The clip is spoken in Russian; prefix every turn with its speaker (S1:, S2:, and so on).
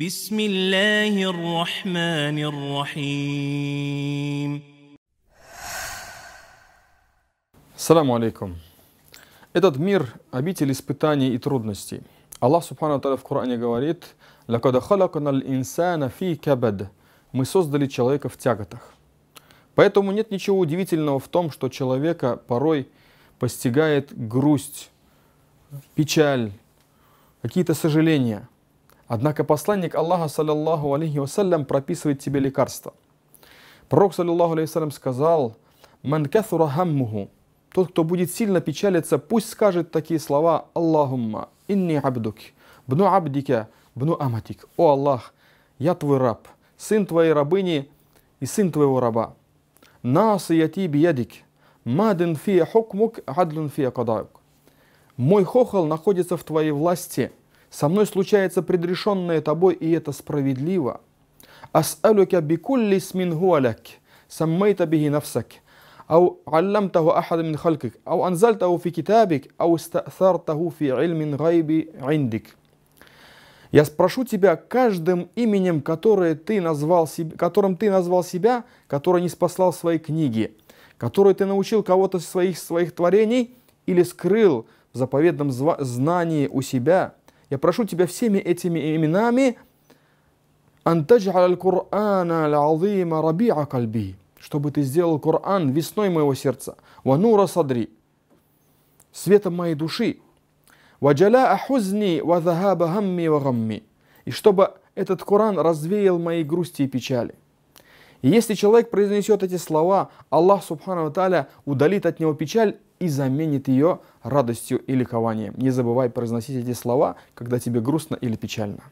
S1: بسم الله الرحمن الرحيم السلام عليكم Этот мир – обитель испытаний и трудностей. Аллах Субхану Таля в Коране говорит «Лакада халаканал инсана фи кабад» «Мы создали человека в тяготах». Поэтому нет ничего удивительного в том, что человека порой постигает грусть, печаль, какие-то сожаления – Однако посланник Аллаха, саллиллаху алейхи вассалям, прописывает тебе лекарство. Пророк, саллиллаху алейхи вассалям, сказал, «Ман кафура хаммуху» Тот, кто будет сильно печалиться, пусть скажет такие слова «Аллахумма инни абдук, бну абдика, бну аматик». «О Аллах, я твой раб, сын твоей рабыни и сын твоего раба». «Насияти биядик, мадин фия хокмук, адлун фия кадаук». «Мой хохол находится в твоей власти». Со мной случается предрешенное тобой, и это справедливо. Ас'алюка бикулли смин гуаляк, саммейта бихи нафсак, ау аллямтаху ахада мин халкик, ау анзальтаху фи китабик, ау ста'тартаху фи ильмин гайби индик. Я спрошу тебя каждым именем, которое ты назвал, которым ты назвал себя, который не спасал свои книги, который ты научил кого-то из своих, своих творений или скрыл в заповедном знании у себя – я прошу тебя всеми этими именами чтобы ты сделал Коран весной моего сердца, ванура садри, светом моей души, ваджаля ахузни вазахаба хамми вагамми, и чтобы этот Коран развеял мои грусти и печали. И если человек произнесет эти слова, Аллах Субхану Таля удалит от него печаль и заменит ее радостью и ликованием. Не забывай произносить эти слова, когда тебе грустно или печально.